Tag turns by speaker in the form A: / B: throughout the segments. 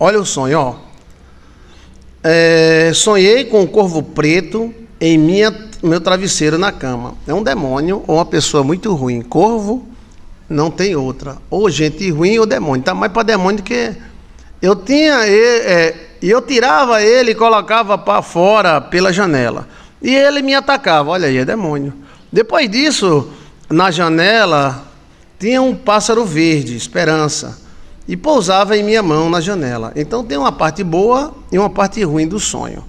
A: Olha o sonho, ó. É, sonhei com um corvo preto em minha, meu travesseiro na cama. É um demônio ou uma pessoa muito ruim. Corvo não tem outra. Ou gente ruim ou demônio. Tá mais para demônio que eu tinha. É, eu tirava ele e colocava para fora pela janela. E ele me atacava. Olha aí, é demônio. Depois disso, na janela tinha um pássaro verde, esperança e pousava em minha mão na janela. Então tem uma parte boa e uma parte ruim do sonho.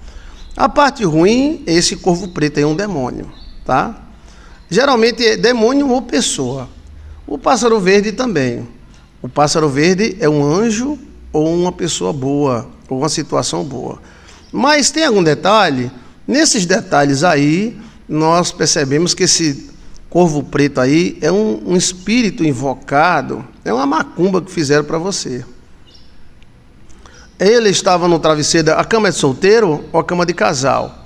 A: A parte ruim, é esse corvo preto é um demônio, tá? Geralmente é demônio ou pessoa. O pássaro verde também. O pássaro verde é um anjo ou uma pessoa boa, ou uma situação boa. Mas tem algum detalhe? Nesses detalhes aí, nós percebemos que esse Corvo Preto aí é um, um espírito invocado, é uma macumba que fizeram para você. Ele estava no travesseiro, a cama é de solteiro ou a cama de casal?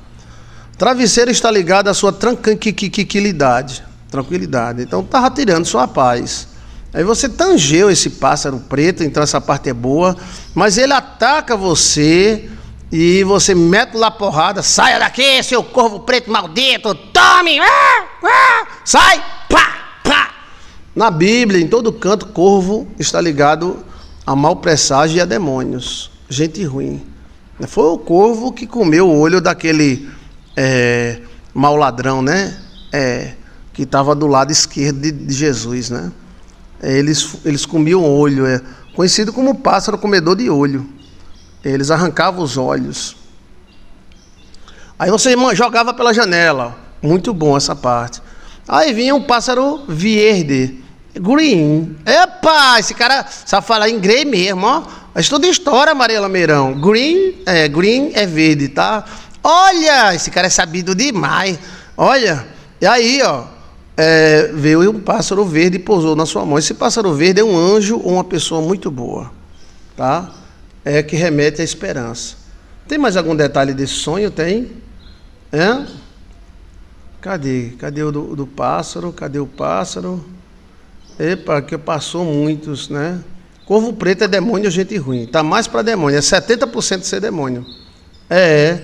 A: Travesseiro está ligado à sua tranquilidade, tranquilidade. Então estava tirando sua paz. Aí você tangeu esse pássaro preto, então essa parte é boa, mas ele ataca você e você mete lá porrada, saia daqui, seu corvo preto maldito, tome! Ah, ah! sai, pá, pá. Na Bíblia, em todo canto, corvo está ligado a mal presságio e a demônios, gente ruim. Foi o corvo que comeu o olho daquele é, mau ladrão, né? É, que estava do lado esquerdo de, de Jesus, né? É, eles, eles comiam olho, é, conhecido como pássaro comedor de olho. Eles arrancavam os olhos. Aí você jogava pela janela. Muito bom essa parte. Aí vinha um pássaro verde. Green. Epa, esse cara sabe falar inglês mesmo, ó. tudo história, Maria Lameirão. Green é, green é verde, tá? Olha, esse cara é sabido demais. Olha, e aí, ó, é, veio um pássaro verde e pousou na sua mão. Esse pássaro verde é um anjo ou uma pessoa muito boa, tá? É que remete à esperança. Tem mais algum detalhe desse sonho? Tem? É? Cadê? Cadê o do, do pássaro? Cadê o pássaro? Epa, que passou muitos, né? Corvo preto é demônio, gente ruim. Tá mais para demônio, é 70% de ser demônio. É.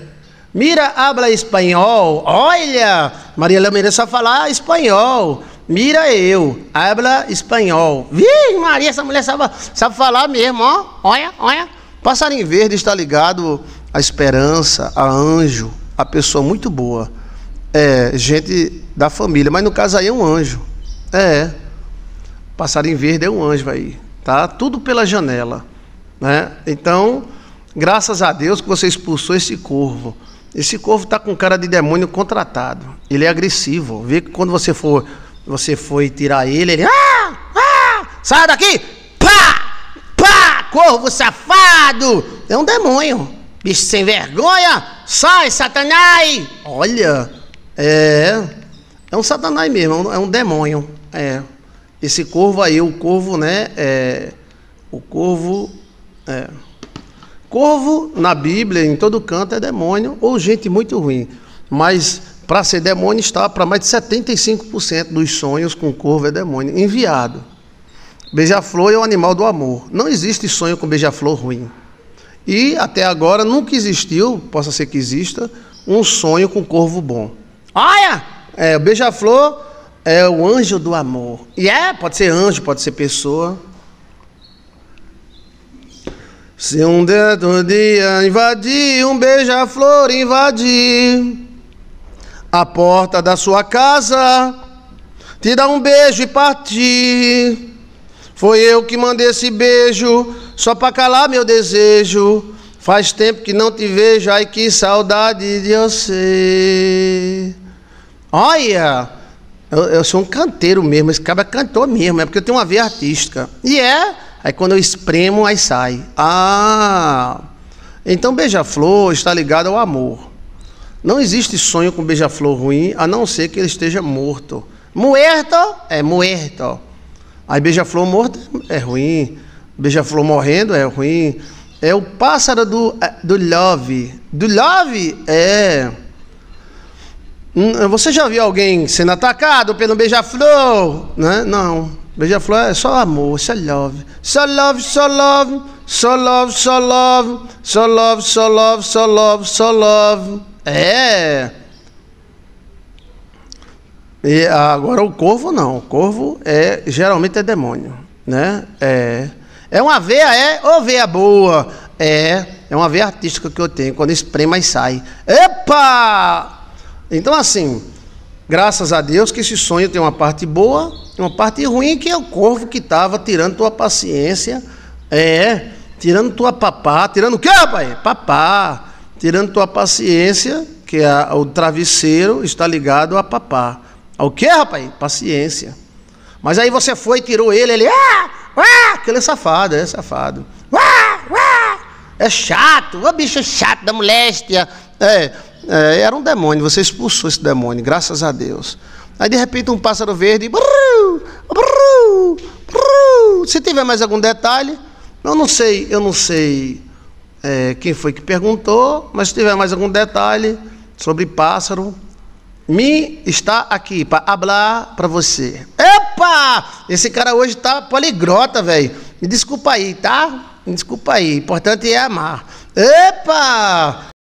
A: Mira habla espanhol. Olha, Maria Lameira só falar espanhol. Mira eu, habla espanhol. Vixe, Maria, essa mulher sabe, sabe falar mesmo, ó. Olha, olha. Passarinho verde está ligado à esperança, a anjo, a pessoa muito boa. É, gente da família. Mas no caso aí é um anjo. É. Passarinho verde é um anjo aí. Tá? Tudo pela janela. Né? Então, graças a Deus que você expulsou esse corvo. Esse corvo está com cara de demônio contratado. Ele é agressivo. Vê que quando você for, você foi tirar ele, ele. Ah! Ah! Sai daqui! Pá! Pá! Corvo safado! É um demônio. Bicho sem vergonha! Sai, Satanás! Olha! É, é um satanás mesmo, é, é um demônio. É. Esse corvo aí, o corvo, né? É, o corvo. É. Corvo na Bíblia, em todo canto, é demônio ou gente muito ruim. Mas para ser demônio está para mais de 75% dos sonhos com corvo é demônio. Enviado. Beija-flor é o animal do amor. Não existe sonho com beija-flor ruim. E até agora nunca existiu, possa ser que exista, um sonho com corvo bom. Olha, é, o beija-flor é o anjo do amor. E é, pode ser anjo, pode ser pessoa. Se um dedo dia invadir, um beija-flor invadir a porta da sua casa, te dar um beijo e partir. Foi eu que mandei esse beijo, só para calar meu desejo. Faz tempo que não te vejo, ai que saudade de você. Olha, eu, eu sou um canteiro mesmo, esse cara é cantor mesmo, é porque eu tenho uma veia artística. E é, aí quando eu espremo, aí sai. Ah, então beija-flor está ligado ao amor. Não existe sonho com beija-flor ruim, a não ser que ele esteja morto. Muerto é muerto. Aí beija-flor morto é ruim. Beija-flor morrendo é ruim. É o pássaro do, eh, do love. Do love é. Hum, você já viu alguém sendo atacado pelo beija-flor? Né? Não. Beija-flor é só amor, só love. Só love, só love, só love, só love, só love, só love, só love, só love. É. E agora o corvo não. O corvo é geralmente é demônio, né? É. É uma veia é ou veia boa? É. É uma veia artística que eu tenho. Quando esprema e sai. Epa! Então, assim, graças a Deus que esse sonho tem uma parte boa e uma parte ruim, que é o corvo que estava tirando tua paciência, é, tirando tua papá, tirando o quê, rapaz? Papá, tirando tua paciência, que é o travesseiro está ligado a papá. Ao quê, rapaz? Paciência. Mas aí você foi, e tirou ele, ele, ah, ah, aquele é safado, é safado. Ah, ah, é chato, o bicho chato da moléstia. É, é, era um demônio, você expulsou esse demônio, graças a Deus. Aí de repente um pássaro verde. Brrr, Se tiver mais algum detalhe, eu não sei, eu não sei é, quem foi que perguntou, mas se tiver mais algum detalhe sobre pássaro, me está aqui para hablar para você. Epa! Esse cara hoje tá poligrota, velho. Me desculpa aí, tá? Me desculpa aí. O importante é amar. Epa!